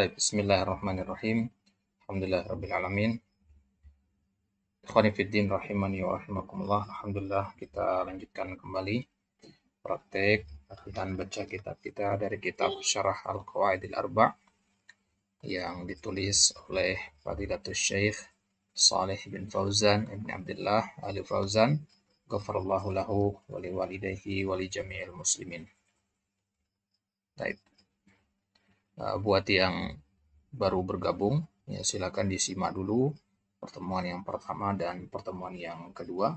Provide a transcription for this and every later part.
Baik, bismillahirrahmanirrahim. Alhamdulillah rabbil alamin. Ikhwani rahimani wa rahimakumullah. Alhamdulillah kita lanjutkan kembali praktek latihan baca kitab kita dari kitab Syarah Al-Qawaidil Arba yang ditulis oleh Fadilatul Syekh Saleh bin Fauzan bin Abdullah Ali Fauzan Ghafarallahu lahu wa liwalidayhi wa li jami'il muslimin. Baik. Eh, buat yang baru bergabung ya silakan disimak dulu pertemuan yang pertama dan pertemuan yang kedua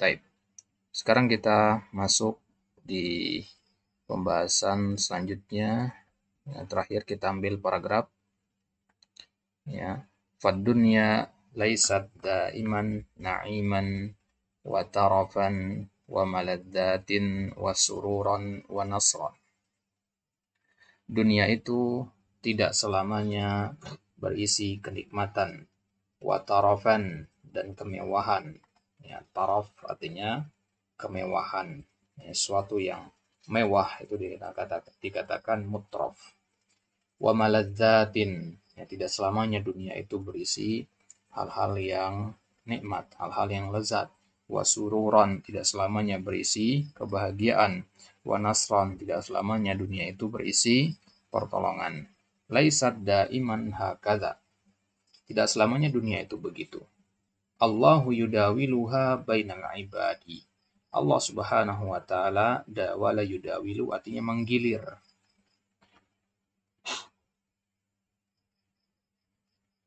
type sekarang kita masuk di pembahasan selanjutnya Ya, terakhir kita ambil paragraf ya fadunya laisat daiman na'iman wa tarafan wa maladdatin wa sururan wa Dunia itu tidak selamanya berisi kenikmatan, wa tarafan dan kemewahan. Ya, taraf artinya kemewahan, ya, suatu yang mewah itu dikatakan, dikatakan mutraf. Wa maladzatin, ya, tidak selamanya dunia itu berisi hal-hal yang nikmat, hal-hal yang lezat, wasururan tidak selamanya berisi kebahagiaan wanasran tidak selamanya dunia itu berisi pertolongan laisat daiman hakadha tidak selamanya dunia itu begitu Allahu yudawiluha bainal ibadi Allah subhanahu wa ta'ala dawala yudawilu artinya menggilir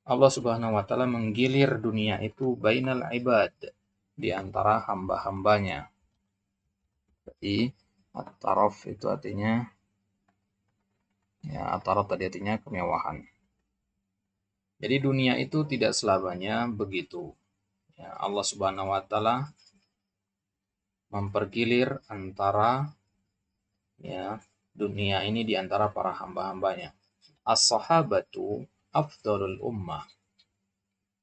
Allah subhanahu wa ta'ala menggilir dunia itu bainal ibad di antara hamba-hambanya. Jadi atarof itu artinya ya ataraf tadi artinya kemewahan. Jadi dunia itu tidak selamanya begitu. Ya, Allah Subhanahu wa taala mempergilir antara ya dunia ini di antara para hamba-hambanya. As-sahabatu afdalul ummah.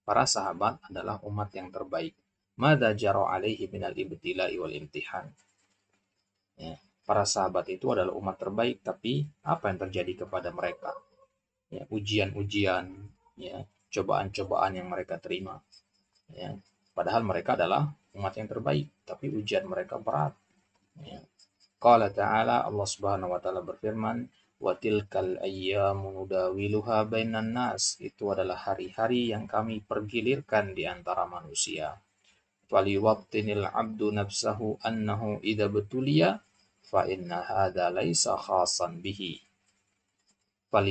Para sahabat adalah umat yang terbaik. Mada jaro alaihi minal ibtila'i wal imtihan. Ya, para sahabat itu adalah umat terbaik, tapi apa yang terjadi kepada mereka? Ya, ujian-ujian, ya, cobaan-cobaan yang mereka terima. Ya, padahal mereka adalah umat yang terbaik, tapi ujian mereka berat. Ya. Qala ta'ala Allah Subhanahu wa taala berfirman, "Wa tilkal ayyamu nudawiluha bainan nas." Itu adalah hari-hari yang kami pergilirkan di antara manusia abdu nafsahu annahu betulia fa inna laisa khasan bihi al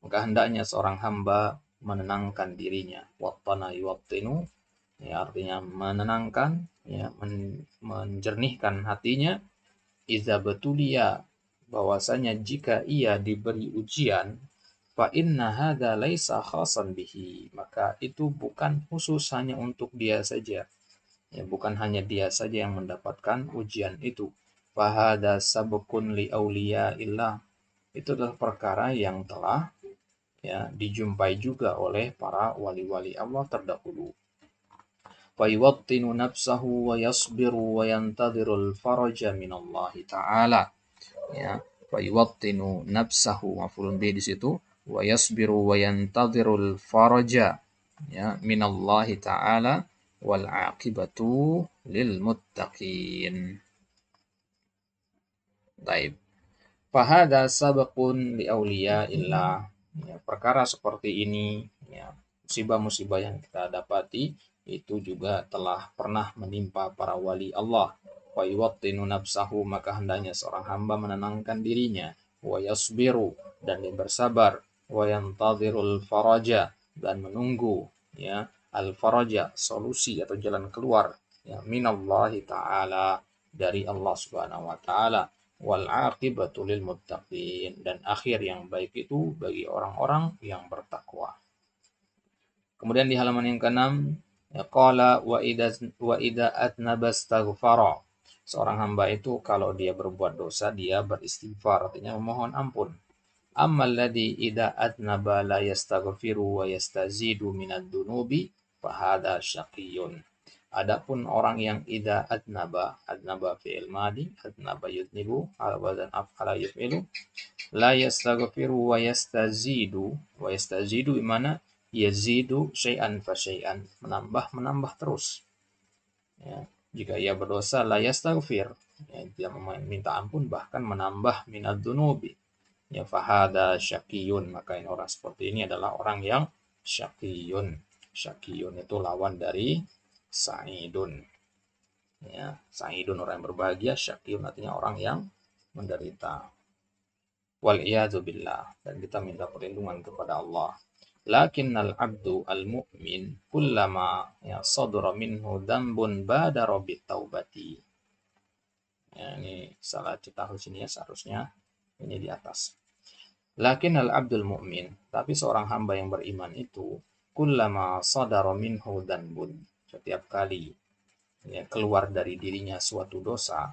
maka hendaknya seorang hamba menenangkan dirinya wattana yuwattinu ya artinya menenangkan ya men, menjernihkan hatinya idza betulia bahwasanya jika ia diberi ujian fa inna hadza laisa khasan bihi maka itu bukan khusus hanya untuk dia saja ya bukan hanya dia saja yang mendapatkan ujian itu fa hadza sabqun li auliya illah itu adalah perkara yang telah ya dijumpai juga oleh para wali-wali Allah terdahulu fa yuwattinu nafsahu wa yasbiru wa yantadirul faraja minallahi ta'ala ya fa yuwattinu nafsahu mafulun bi di situ wa yasbiru wa yantadhiru al faraja ya minallahi ta'ala wal aqibatu lil muttaqin. Taib. Fahada sabaqun li aulia illa. Ya, perkara seperti ini, ya, musibah-musibah yang kita dapati itu juga telah pernah menimpa para wali Allah. Wa yuwattinu nafsahu maka hendaknya seorang hamba menenangkan dirinya. Wa yasbiru dan dia bersabar wayantadhirul faraja dan menunggu ya al faraja solusi atau jalan keluar ya minallahi taala dari Allah Subhanahu wa taala wal aqibatu lil muttaqin dan akhir yang baik itu bagi orang-orang yang bertakwa. Kemudian di halaman yang keenam ya qala wa idza wa idza atnabastaghfara. Seorang hamba itu kalau dia berbuat dosa dia beristighfar artinya memohon ampun Ammal ladhi idha adnaba la yastaghfiru wa yastazidu minad dunubi fahada syaqiyun. Adapun orang yang idha adnaba, adnaba fi'il madi, adnaba yudnibu, al dan af'ala yuf'ilu, la yastaghfiru wa yastazidu, wa yastazidu imana yazidu syai'an fa syai'an, menambah, menambah terus. Ya. Jika ia berdosa, la yastaghfir, ya, dia meminta ampun, bahkan menambah minad dunubi, ya fahada syakiyun maka ini orang seperti ini adalah orang yang syakiyun syakiyun itu lawan dari saidun ya saidun orang yang berbahagia syakiyun artinya orang yang menderita wal billah dan kita minta perlindungan kepada Allah lakinnal abdu al mu'min kullama ya sadra minhu dhanbun badara bit taubati ya, ini salah harus sini ya seharusnya ini di atas Lakin al abdul mu'min, tapi seorang hamba yang beriman itu kullama sadara minhu bun. Setiap kali ya, keluar dari dirinya suatu dosa,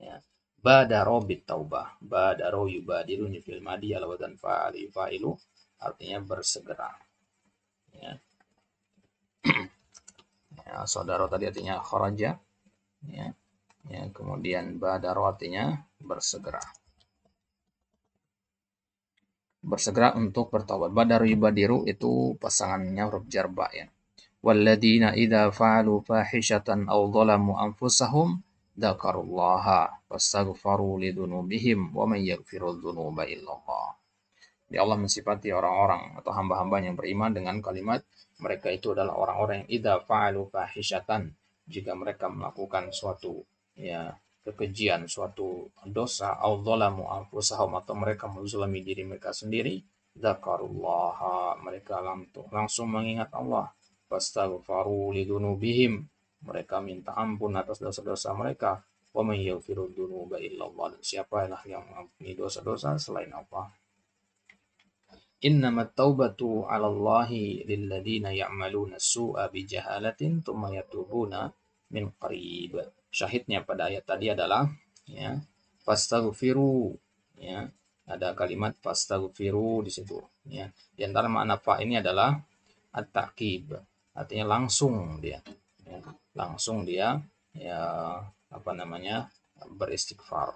ya, badaro bit taubah badaro yubadiru nyufil madi ala fa'ali fa'ilu artinya bersegera ya. ya saudara tadi artinya kharaja ya. ya kemudian badaro artinya bersegera bersegera untuk bertobat. Badar yubadiru itu pasangannya huruf jarba ya. Walladzina idza fa'alu fahishatan aw dhalamu anfusahum dzakarullaha fastaghfaru lidunubihim wa may yaghfiru dzunuba illallah. Di ya Allah mensifati orang-orang atau hamba-hamba yang beriman dengan kalimat mereka itu adalah orang-orang yang idza fa'alu fahishatan jika mereka melakukan suatu ya kekejian, suatu dosa, au zalamu anfusahum atau mereka menzalimi diri mereka sendiri, dakarullah mereka langsung mengingat Allah, fastaghfaru lidunubihim mereka minta ampun atas dosa-dosa mereka, wa may yaghfiru dzunuba illallah, siapalah yang mengampuni dosa-dosa selain Allah. Innama taubatu 'ala Allahi lilladzina ya'maluna su'a bijahalatin tsumma yatubuna min qariib syahidnya pada ayat tadi adalah ya fastaghfiru ya ada kalimat fastaghfiru di situ ya di antara makna fa ini adalah at-taqib artinya langsung dia ya, langsung dia ya apa namanya beristighfar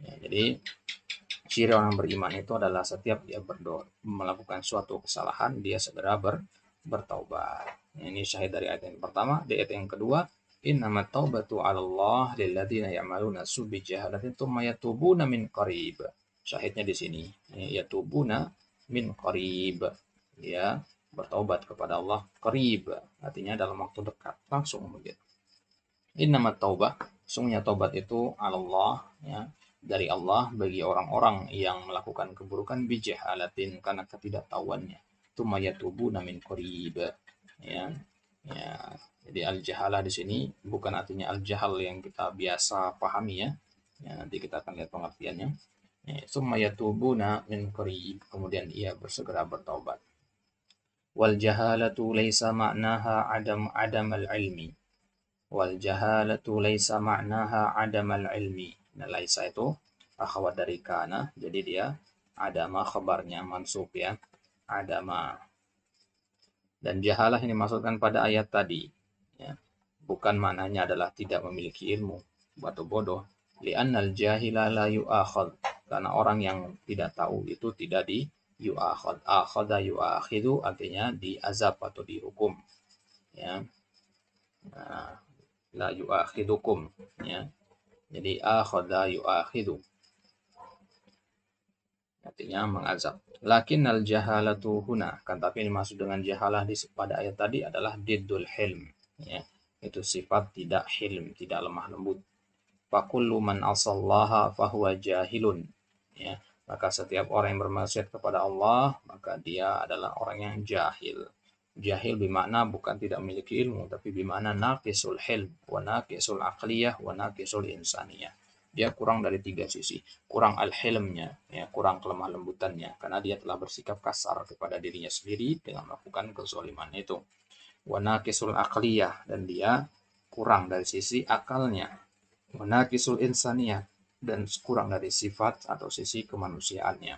ya, jadi ciri orang beriman itu adalah setiap dia berdoa melakukan suatu kesalahan dia segera ber bertaubat ini syahid dari ayat yang pertama di ayat yang kedua Innama taubatu 'ala Allah lilladzina ya'maluna subi jahalatin tsumma yatubuna min qarib. Syahidnya di sini ya, yatubuna min qarib. Ya, bertobat kepada Allah qarib. Artinya dalam waktu dekat, langsung begitu. Innama taubah, sungguhnya taubat itu 'ala Allah ya, dari Allah bagi orang-orang yang melakukan keburukan bijah alatin karena ketidaktahuannya. Tsumma yatubuna namin qarib. Ya. Ya, jadi al-jahalah di sini bukan artinya al-jahal yang kita biasa pahami ya. ya nanti kita akan lihat pengertiannya. Ya, summa min qarib. Kemudian ia bersegera bertobat. Wal jahalatu laisa ma'naha adam adam al-ilmi. Wal jahalatu laisa ma'naha adam al-ilmi. Nah, laisa itu akhwat dari kana. Jadi dia adama khabarnya mansub ya. Adama. Dan jahalah ini maksudkan pada ayat tadi bukan maknanya adalah tidak memiliki ilmu atau bodoh. Li'annal jahila la yu'akhad. Karena orang yang tidak tahu itu tidak di yu'akhad. Akhada yu'akhidu artinya di azab atau dihukum. Ya. Nah, la yu'akhidukum. Ya. Jadi akhada yu'akhidu. Artinya mengazab. Lakin al jahalatu huna. Kan tapi yang dimaksud dengan jahalah di pada ayat tadi adalah didul hilm. Ya itu sifat tidak hilm, tidak lemah lembut. Fakullu man asallaha fahuwa jahilun. Ya, maka setiap orang yang bermaksiat kepada Allah, maka dia adalah orang yang jahil. Jahil bermakna bukan tidak memiliki ilmu, tapi bermakna naqisul hilm, wa naqisul aqliyah, wa naqisul insaniyah. Dia kurang dari tiga sisi. Kurang al-hilmnya, ya, kurang kelemah lembutannya, karena dia telah bersikap kasar kepada dirinya sendiri dengan melakukan kezoliman itu kisul akliyah dan dia kurang dari sisi akalnya kisul insaniyah dan kurang dari sifat atau sisi kemanusiaannya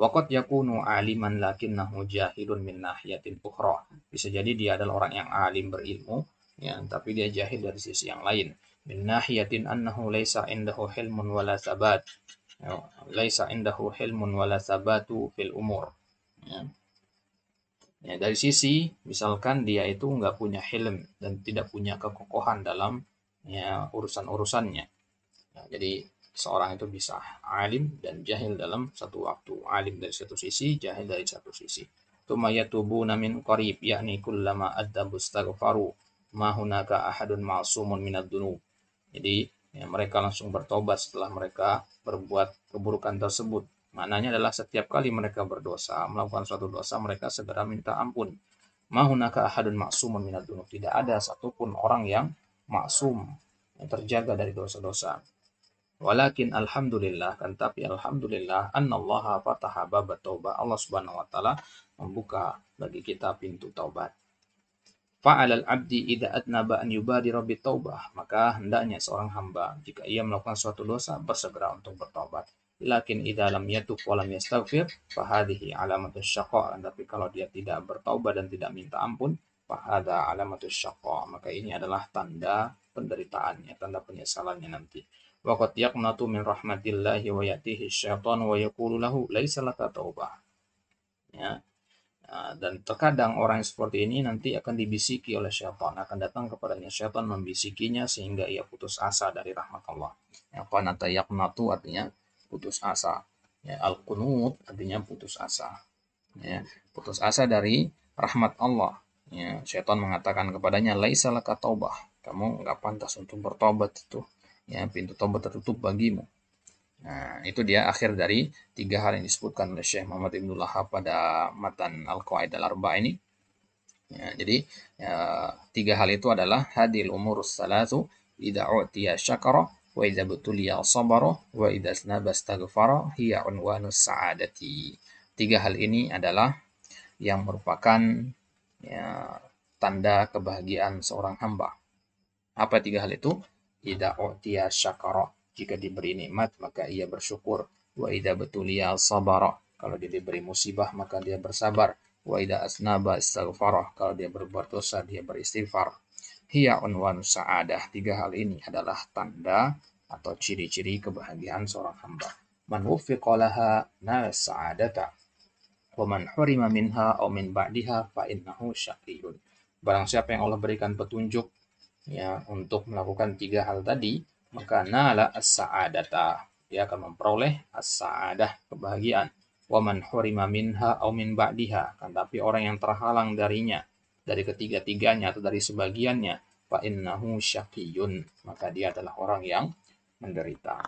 Wakat yakunu aliman lakin jahilun min nahiyatin ukhra bisa jadi dia adalah orang yang alim berilmu ya tapi dia jahil dari sisi yang lain min nahiyatin annahu laisa indahu hilmun wala sabat ya, laisa indahu hilmun wala sabatu fil umur ya Ya, dari sisi misalkan dia itu nggak punya helm dan tidak punya kekokohan dalam ya, urusan-urusannya. Nah, jadi seorang itu bisa alim dan jahil dalam satu waktu. Alim dari satu sisi, jahil dari satu sisi. Tumaya tubuh namin qarib, yakni kullama adda bustagfaru ma hunaka ahadun ma'sumun minad dunub. Jadi ya, mereka langsung bertobat setelah mereka berbuat keburukan tersebut Maknanya adalah setiap kali mereka berdosa, melakukan suatu dosa, mereka segera minta ampun. Mahunaka ahadun maksum minat dunuk. Tidak ada satupun orang yang maksum, yang terjaga dari dosa-dosa. Walakin alhamdulillah, kan tapi alhamdulillah, annallaha fataha babat taubah. Allah subhanahu wa ta'ala membuka bagi kita pintu taubat. Fa'alal abdi idha adnaba an yubadira taubah. Maka hendaknya seorang hamba, jika ia melakukan suatu dosa, bersegera untuk bertobat. Lakin idza lam yatub wa lam yastaghfir hadhihi alamatus syaqa. Tapi kalau dia tidak bertaubat dan tidak minta ampun, hadza alamatus syaqa. Maka ini adalah tanda penderitaannya, tanda penyesalannya nanti. Wa qad yaqnatu min rahmatillahi wa yatihi syaitan wa yaqulu lahu laisa laka taubah. Ya. ya. Dan terkadang orang yang seperti ini nanti akan dibisiki oleh syaitan, akan datang kepadanya syaitan membisikinya sehingga ia putus asa dari rahmat Allah. Ya, qanata yaqnatu artinya putus asa. Ya, al kunut artinya putus asa. Ya, putus asa dari rahmat Allah. Ya, setan mengatakan kepadanya, laisalah taubah. Kamu nggak pantas untuk bertobat itu. Ya, pintu tobat tertutup bagimu. Nah, itu dia akhir dari tiga hal yang disebutkan oleh Syekh Muhammad Ibn Lahab pada matan Al-Qaid al-Arba ini. Ya, jadi, ya, tiga hal itu adalah hadil umur salatu ida'u tiya syakara wa idza butuliya sabara wa idza snaba ia hiya unwanus sa'adati. Tiga hal ini adalah yang merupakan ya, tanda kebahagiaan seorang hamba. Apa tiga hal itu? Ida u'tiya syakara. Jika diberi nikmat maka ia bersyukur. Wa idza butuliya sabara. Kalau dia diberi musibah maka dia bersabar. Wa idza asnaba istaghfara. Kalau dia berbuat dosa dia beristighfar hiya unwan sa'adah. Tiga hal ini adalah tanda atau ciri-ciri kebahagiaan seorang hamba. Man wuffiqalaha nal sa'adata. Wa man hurima minha au min ba'diha fa innahu syaqiyun. Barang siapa yang Allah berikan petunjuk ya untuk melakukan tiga hal tadi, maka nala as-sa'adata. Dia akan memperoleh as-sa'adah kebahagiaan. Wa man hurima minha au min ba'diha. Kan tapi orang yang terhalang darinya dari ketiga-tiganya atau dari sebagiannya fa innahu syaqiyun maka dia adalah orang yang menderita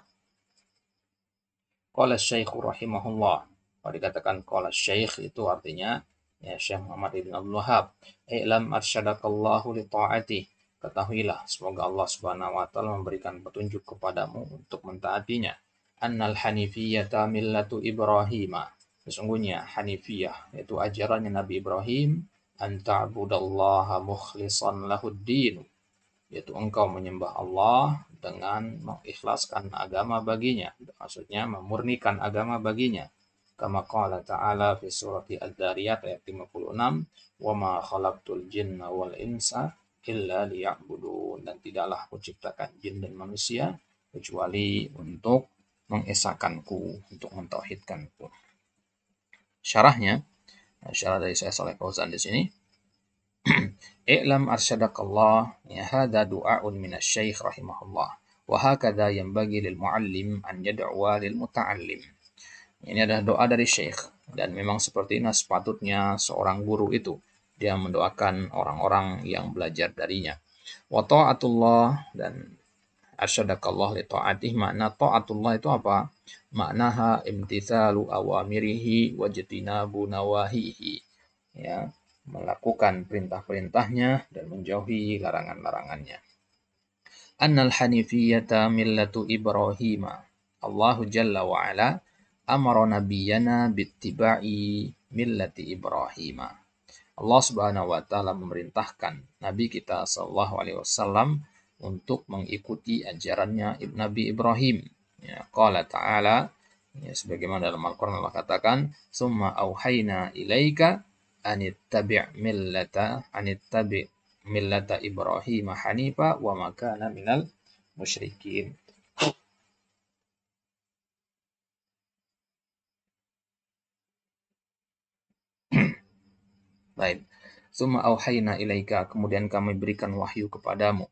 qala syaikh rahimahullah kalau dikatakan qala syaikh itu artinya ya Syekh Muhammad bin Abdul Wahab i'lam arsyadakallahu li ta'ati ketahuilah semoga Allah Subhanahu wa taala memberikan petunjuk kepadamu untuk mentaatinya annal hanifiyata millatu ibrahima sesungguhnya hanifiyah yaitu ajarannya Nabi Ibrahim ta'budallaha mukhlishan din yaitu engkau menyembah Allah dengan mengikhlaskan agama baginya maksudnya memurnikan agama baginya kama qala ta'ala fi surati ad-dariyat ayat 56 wa ma khalaqtul jinna wal insa illa liya'budun dan tidaklah kuciptakan jin dan manusia kecuali untuk mengesahkanku untuk mentauhidkanku syarahnya Syarah dari saya Saleh Fauzan di sini. I'lam arsyadakallah ya hadha du'aun minasy Syekh rahimahullah wa hakadha yanbaghi lil muallim an yad'a lil muta'allim. Ini adalah doa dari syekh dan memang seperti ini sepatutnya seorang guru itu dia mendoakan orang-orang yang belajar darinya. Wa ta'atullah dan asyadakallah li ta'atih makna ta'atullah itu apa? Maknaha imtithalu awamirihi wajtinabu nawahihi. Ya, melakukan perintah-perintahnya dan menjauhi larangan-larangannya. Annal hanifiyata millatu Ibrahim. Allahu jalla wa ala amara nabiyana bittiba'i millati Ibrahim. Allah Subhanahu wa taala memerintahkan nabi kita sallallahu alaihi wasallam untuk mengikuti ajarannya Nabi Ibrahim. Ya, qala ta'ala ya sebagaimana dalam Al-Qur'an Allah katakan, "Summa awhayna ilaika anittabi' millata anittabi' millata Ibrahim hanifa wa makana minal musyrikin." Baik. Summa auhayna ilaika, kemudian kami berikan wahyu kepadamu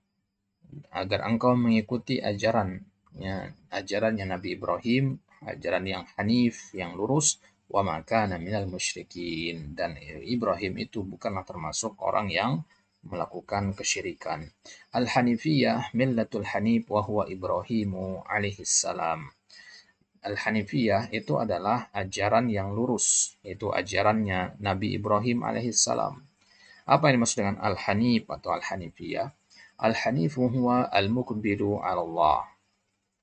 agar engkau mengikuti ajarannya, ajarannya Nabi Ibrahim, ajaran yang hanif, yang lurus, wa makana minal musyrikin. Dan Ibrahim itu bukanlah termasuk orang yang melakukan kesyirikan. Al-Hanifiyah millatul hanif wa huwa Ibrahimu alaihi salam. Al-Hanifiyah itu adalah ajaran yang lurus, itu ajarannya Nabi Ibrahim alaihi salam. Apa yang dimaksud dengan Al-Hanif atau Al-Hanifiyah? Al-Hanifu huwa al-mukbilu ala Allah.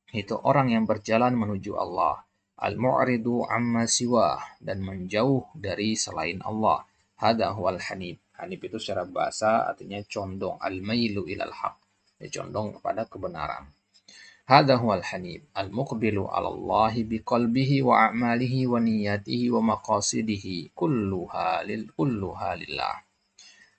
Itu orang yang berjalan menuju Allah. Al-mu'ridu amma siwa Dan menjauh dari selain Allah. Hada huwa al-hanif. Hanif itu secara bahasa artinya condong. Al-mailu ilal haq. Ya, condong kepada kebenaran. Hada huwa al-hanif. Al-mukbilu ala Allahi biqalbihi wa a'malihi wa niyatihi wa maqasidihi. Kulluha, lil, kulluha lillah.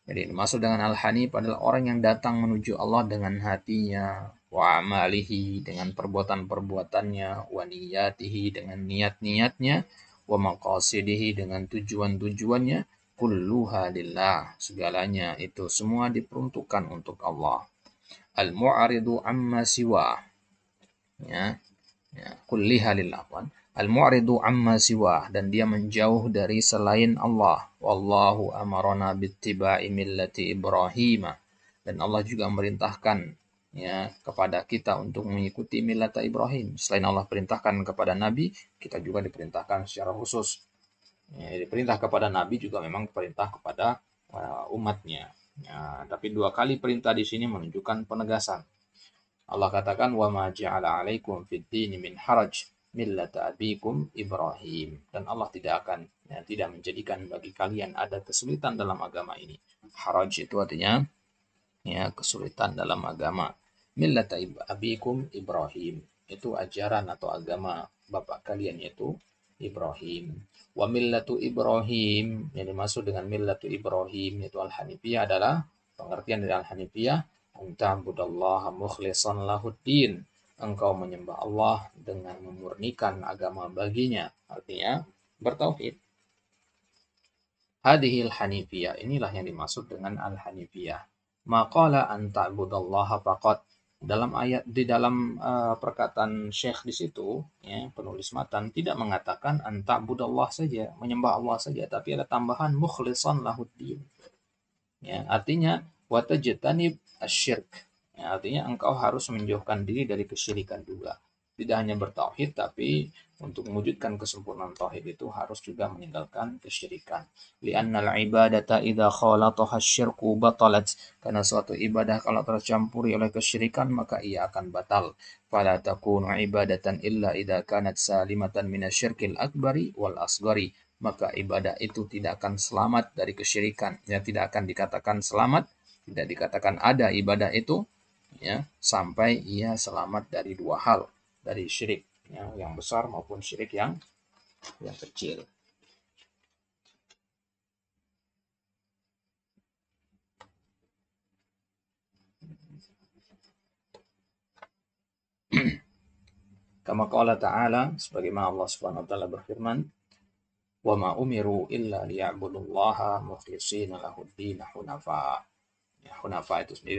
Jadi masuk dengan al-hanif adalah orang yang datang menuju Allah dengan hatinya, wa amalihi dengan perbuatan perbuatannya wa niyatihi dengan niat-niatnya, wa maqasidihi dengan tujuan-tujuannya, kulluha lillah. Segalanya itu semua diperuntukkan untuk Allah. Al-mu'aridu amma siwa. Ya. Ya, kulliha lillah. al muaridu amma siwa dan dia menjauh dari selain Allah Wallahu amarona bittiba'i millati Ibrahim. Dan Allah juga merintahkan ya kepada kita untuk mengikuti milata Ibrahim. Selain Allah perintahkan kepada Nabi, kita juga diperintahkan secara khusus. Ya, diperintah kepada Nabi juga memang perintah kepada uh, umatnya. Ya, tapi dua kali perintah di sini menunjukkan penegasan. Allah katakan wa ma ja'ala 'alaikum min haraj millata abikum Ibrahim dan Allah tidak akan ya, tidak menjadikan bagi kalian ada kesulitan dalam agama ini. Haraj itu artinya ya kesulitan dalam agama. Millata abikum Ibrahim itu ajaran atau agama bapak kalian yaitu Ibrahim. Wa millatu Ibrahim yang dimaksud dengan millatu Ibrahim yaitu al-Hanifiyah adalah pengertian dari al-Hanifiyah antabudallaha mukhlisan lahuddin. Engkau menyembah Allah dengan memurnikan agama baginya. Artinya bertauhid Hadihil hanifiyah. Inilah yang dimaksud dengan al-hanifiyah. Maqala an ta'budallaha faqat. Dalam ayat di dalam uh, perkataan Syekh di situ, ya, penulis matan tidak mengatakan an ta'budallah saja, menyembah Allah saja, tapi ada tambahan mukhlishan lahuddin. Ya, artinya watajtanib asyirk. Ya, artinya engkau harus menjauhkan diri dari kesyirikan juga tidak hanya bertauhid tapi untuk mewujudkan kesempurnaan tauhid itu harus juga meninggalkan kesyirikan. Li'annal ibadata idza khalataha syirku batalat. Karena suatu ibadah kalau tercampuri oleh kesyirikan maka ia akan batal. Fala takunu ibadatan illa idza kanat salimatan minasyirkil akbari wal asghari. Maka ibadah itu tidak akan selamat dari kesyirikan. Ya tidak akan dikatakan selamat, tidak dikatakan ada ibadah itu ya sampai ia selamat dari dua hal dari syirik ya, yang besar maupun syirik yang yang kecil. Kama qala ta'ala sebagaimana Allah Subhanahu wa taala berfirman, "Wa ma umiru illa liya'budullaha mukhlishina lahud din hunafa." Ya, hunafa itu sendiri